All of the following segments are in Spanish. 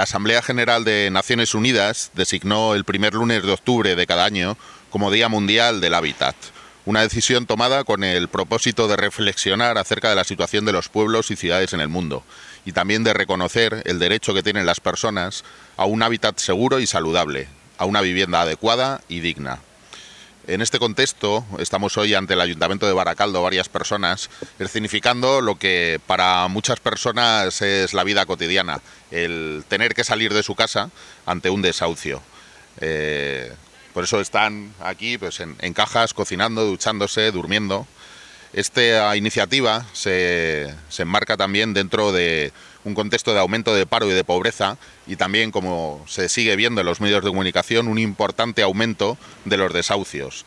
Asamblea General de Naciones Unidas designó el primer lunes de octubre de cada año como Día Mundial del Hábitat, una decisión tomada con el propósito de reflexionar acerca de la situación de los pueblos y ciudades en el mundo y también de reconocer el derecho que tienen las personas a un hábitat seguro y saludable, a una vivienda adecuada y digna. En este contexto estamos hoy ante el Ayuntamiento de Baracaldo, varias personas, significando lo que para muchas personas es la vida cotidiana, el tener que salir de su casa ante un desahucio. Eh, por eso están aquí pues, en cajas, cocinando, duchándose, durmiendo. Esta iniciativa se, enmarca también dentro de un contexto de aumento de paro y de pobreza y también, como se sigue viendo en los medios de comunicación, un importante aumento de los desahucios.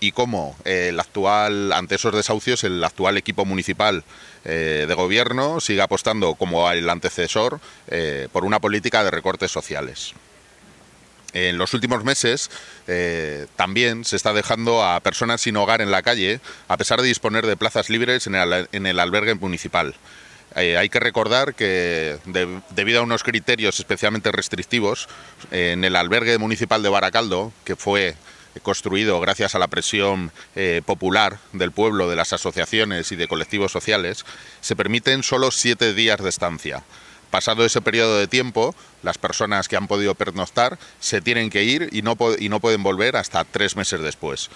Y cómo eh, el actual, ante esos desahucios, el actual equipo municipal eh, de gobierno sigue apostando, como el antecesor, eh, por una política de recortes sociales en los últimos meses eh, también se está dejando a personas sin hogar en la calle, a pesar de disponer de plazas libres en el, albergue municipal. Eh, hay que recordar que, debido a unos criterios especialmente restrictivos, en el albergue municipal de Baracaldo, que fue construido gracias a la presión eh, popular del pueblo, de las asociaciones y de colectivos sociales, se permiten solo siete días de estancia pasado ese periodo de tiempo, las personas que han podido pernoctar se tienen que ir y no, y no pueden volver hasta tres meses después.